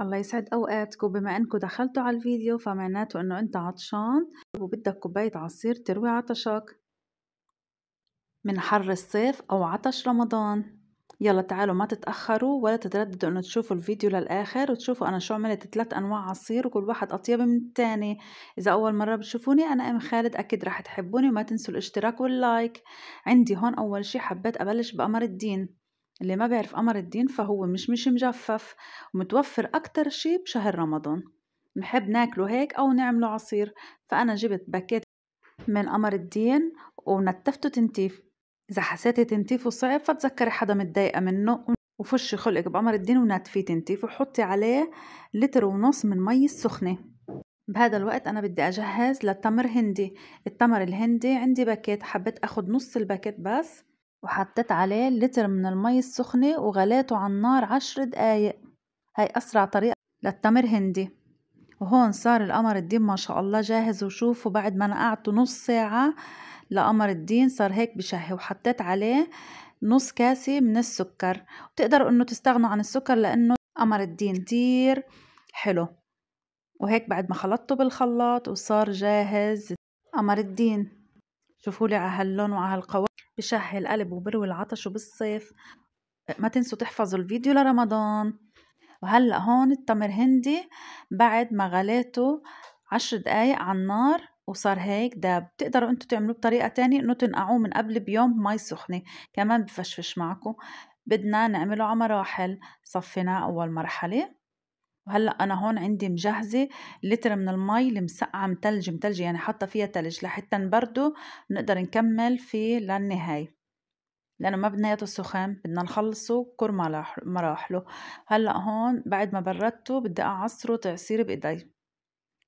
الله يسعد اوقاتكم بما انكم دخلتوا على الفيديو فمعناته انه انت عطشان وبدك كوبايه عصير تروي عطشك من حر الصيف او عطش رمضان يلا تعالوا ما تتاخروا ولا تترددوا انه تشوفوا الفيديو للاخر وتشوفوا انا شو عملت ثلاث انواع عصير وكل واحد اطيب من الثاني اذا اول مره بتشوفوني انا ام خالد اكيد رح تحبوني وما تنسوا الاشتراك واللايك عندي هون اول شي حبيت ابلش بقمر الدين اللي ما بيعرف قمر الدين فهو مش مش مجفف ومتوفر أكتر شي بشهر رمضان نحب ناكله هيك أو نعمله عصير فأنا جبت باكيت من قمر الدين ونتفته تنتيف إذا حسيتي تنتيفه صعب فتذكري حدا متضايقة منه وفشي خلقك بقمر الدين ونتفيه تنتيف وحطي عليه لتر ونص من مي السخنة بهذا الوقت أنا بدي أجهز للتمر هندي التمر الهندي عندي باكيت حبيت أخد نص الباكيت بس وحطيت عليه لتر من المي السخنة وغليته على النار عشر دقايق هاي أسرع طريقة للتمر هندي وهون صار القمر الدين ما شاء الله جاهز وشوفوا بعد ما نقعته نص ساعة لقمر الدين صار هيك بشهي وحطيت عليه نص كاسة من السكر وتقدروا انه تستغنوا عن السكر لانه قمر الدين كتير حلو وهيك بعد ما خلطته بالخلاط وصار جاهز قمر الدين شوفوا لي على هاللون وعلى هالقوام بشهي القلب وبروي العطش وبالصيف ما تنسوا تحفظوا الفيديو لرمضان وهلأ هون التمر هندي بعد ما غليته عشر دقايق على النار وصار هيك داب بتقدروا انتوا تعملوه بطريقة تانية انه تنقعوه من قبل بيوم مي سخنة كمان بفشفش معكم بدنا نعمله على مراحل صفينا أول مرحلة وهلا انا هون عندي مجهزه لتر من المي المسقعه متلج متلج يعني حاطه فيها تلج لحتى نبرده نقدر نكمل فيه للنهايه لانه ما بدنا اياه سخان بدنا نخلصه كل مراحله هلا هون بعد ما بردته بدي اعصره تعصير بايدي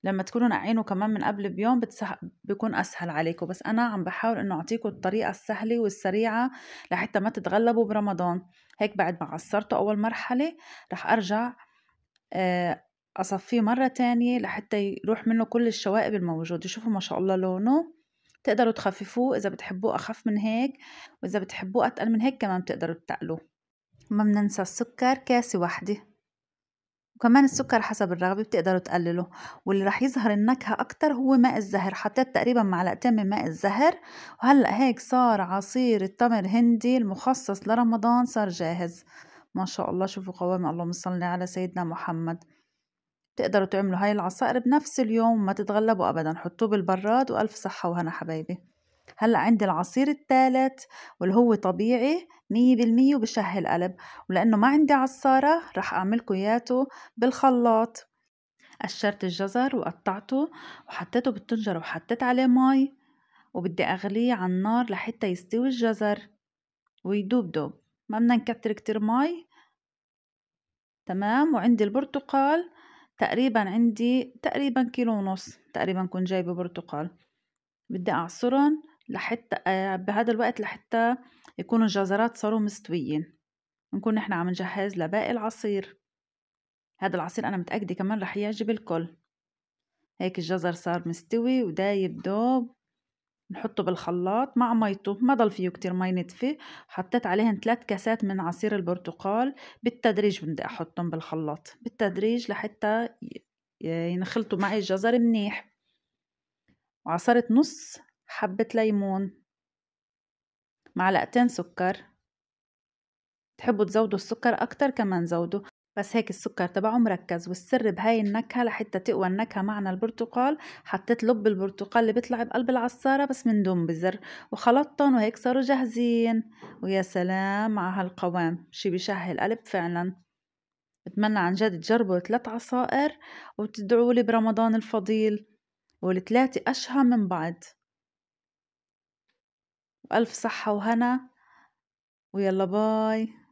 لما تكونوا نقعينه كمان من قبل بيوم بتسه... بيكون اسهل عليكم بس انا عم بحاول انه اعطيكم الطريقه السهله والسريعه لحتى ما تتغلبوا برمضان هيك بعد ما عصرته اول مرحله رح ارجع آه، أصفيه مرة تانية لحتى يروح منه كل الشوائب الموجودة شوفوا ما شاء الله لونه بتقدروا تخففوه إذا بتحبوه أخف من هيك وإذا بتحبوه أتقل من هيك كمان بتقدروا تقلوه ما بننسى السكر كاسة واحدة وكمان السكر حسب الرغبة بتقدروا تقلله واللي رح يظهر النكهة أكتر هو ماء الزهر حطيت تقريبا معلقتين من ماء الزهر وهلأ هيك صار عصير التمر هندي المخصص لرمضان صار جاهز ما شاء الله شوفوا قوام اللهم صل على سيدنا محمد بتقدروا تعملوا هاي العصائر بنفس اليوم ما تتغلبوا ابدا حطوه بالبراد والف صحه وهنا حبايبي هلا عندي العصير الثالث واللي هو طبيعي مية بالمية وبشهي القلب ولأنه ما عندي عصارة راح أعملكوا إياته بالخلاط قشرت الجزر وقطعته وحطيته بالطنجرة وحطيت عليه مي وبدي أغليه على النار لحتى يستوي الجزر ويدوب دوب ما بدنا نكتر كتير مي تمام وعندي البرتقال تقريبا عندي تقريبا كيلو ونص تقريبا كنت جايبه برتقال بدي اعصرهم لحتى آه، بهذا الوقت لحتى يكونوا الجزرات صاروا مستويين نكون نحن عم نجهز لباقي العصير هذا العصير انا متاكده كمان رح يعجب الكل هيك الجزر صار مستوي ودايب دوب نحطه بالخلاط مع ميته ما ضل فيه كتير مي نتفه حطيت عليهم ثلاث كاسات من عصير البرتقال بالتدريج بدي احطهم بالخلاط بالتدريج لحتى ينخلطوا معي الجزر منيح وعصرت نص حبة ليمون معلقتين سكر تحبوا تزودوا السكر أكتر كمان زودوا بس هيك السكر تبعه مركز والسر بهاي النكهة لحتى تقوى النكهة معنا البرتقال حطيت لب البرتقال اللي بيطلع بقلب العصارة بس من دون بزر وخلطتهم وهيك صاروا جاهزين ويا سلام مع هالقوام شي بيشهي القلب فعلا بتمنى عن جد تجربوا ثلاث عصائر وتدعوا لي برمضان الفضيل والثلاثة أشهى من بعض وألف صحة وهنا ويلا باي